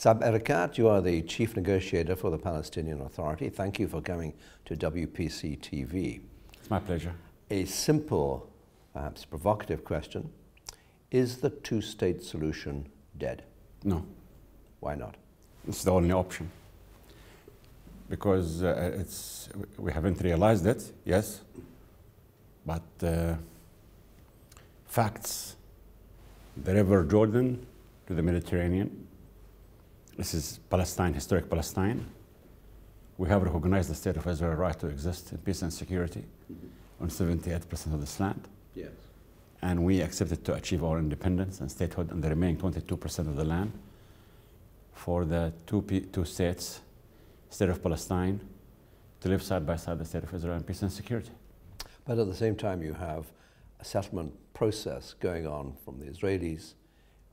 Sab Erekat, you are the chief negotiator for the Palestinian Authority. Thank you for coming to WPC TV. It's my pleasure. A simple, perhaps provocative question Is the two state solution dead? No. Why not? It's the only option. Because uh, it's, we haven't realized it, yes, but uh, facts. The River Jordan to the Mediterranean, this is Palestine, historic Palestine. We have recognized the state of Israel' right to exist in peace and security on 78% of this land. Yes. And we accepted to achieve our independence and statehood on the remaining 22% of the land for the two, two states, state of Palestine, to live side by side the state of Israel in peace and security. But at the same time, you have a settlement process going on from the Israelis,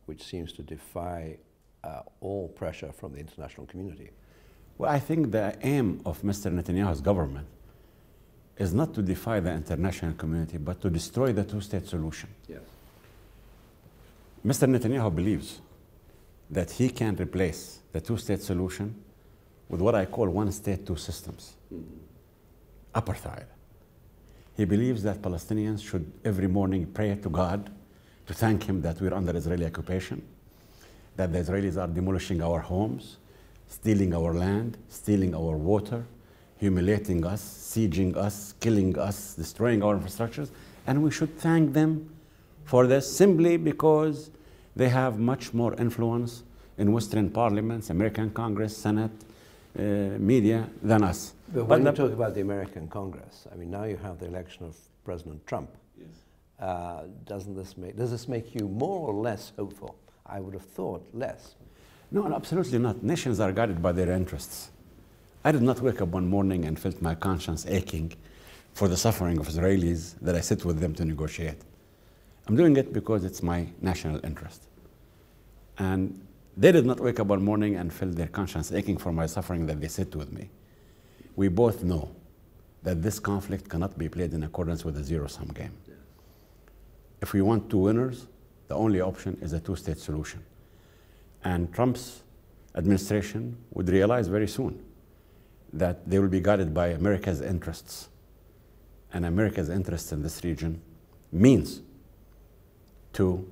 which seems to defy uh, all pressure from the international community? Well, I think the aim of Mr. Netanyahu's government is not to defy the international community, but to destroy the two state solution. Yes. Mr. Netanyahu believes that he can replace the two state solution with what I call one state, two systems mm -hmm. apartheid. He believes that Palestinians should every morning pray to God to thank Him that we're under Israeli occupation that the Israelis are demolishing our homes, stealing our land, stealing our water, humiliating us, sieging us, killing us, destroying our infrastructures. And we should thank them for this simply because they have much more influence in Western parliaments, American Congress, Senate, uh, media than us. But, but when you talk about the American Congress, I mean, now you have the election of President Trump. Yes. Uh, doesn't this make, does this make you more or less hopeful I would have thought less. No, absolutely not. Nations are guided by their interests. I did not wake up one morning and felt my conscience aching for the suffering of Israelis that I sit with them to negotiate. I'm doing it because it's my national interest. And they did not wake up one morning and felt their conscience aching for my suffering that they sit with me. We both know that this conflict cannot be played in accordance with a zero sum game. If we want two winners, the only option is a two-state solution. And Trump's administration would realize very soon that they will be guided by America's interests. And America's interests in this region means to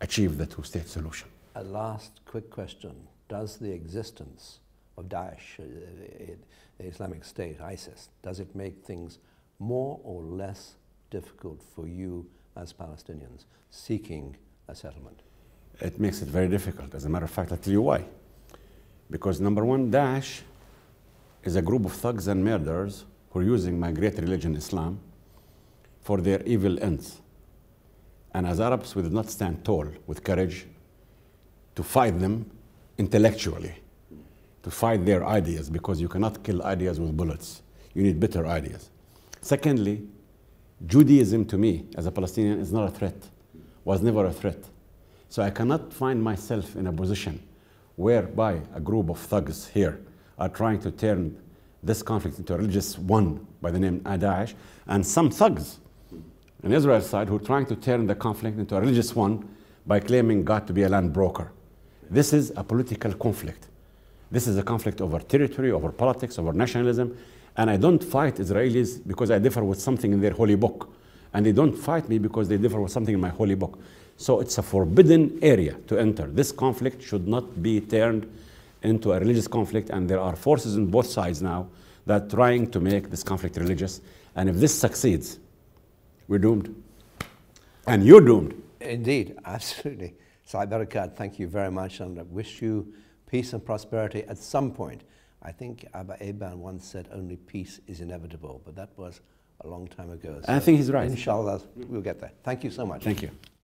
achieve the two-state solution. A last quick question. Does the existence of Daesh, uh, the Islamic State, ISIS, does it make things more or less difficult for you as Palestinians seeking a settlement? It makes it very difficult. As a matter of fact, I'll tell you why. Because number one, Daesh is a group of thugs and murderers who are using my great religion, Islam, for their evil ends. And as Arabs, we did not stand tall with courage to fight them intellectually, to fight their ideas, because you cannot kill ideas with bullets. You need better ideas. Secondly, Judaism to me, as a Palestinian, is not a threat was never a threat. So I cannot find myself in a position whereby a group of thugs here are trying to turn this conflict into a religious one by the name Daesh, and some thugs on Israel's side who are trying to turn the conflict into a religious one by claiming God to be a land broker. This is a political conflict. This is a conflict over territory, over politics, over nationalism. And I don't fight Israelis because I differ with something in their holy book and they don't fight me because they differ with something in my holy book. So it's a forbidden area to enter. This conflict should not be turned into a religious conflict, and there are forces on both sides now that are trying to make this conflict religious. And if this succeeds, we're doomed. And you're doomed. Indeed, absolutely. Saeed Barakat, thank you very much, and I wish you peace and prosperity at some point. I think Abba Eban once said only peace is inevitable, but that was a long time ago. So I think he's right. Inshallah, we'll get there. Thank you so much. Thank you.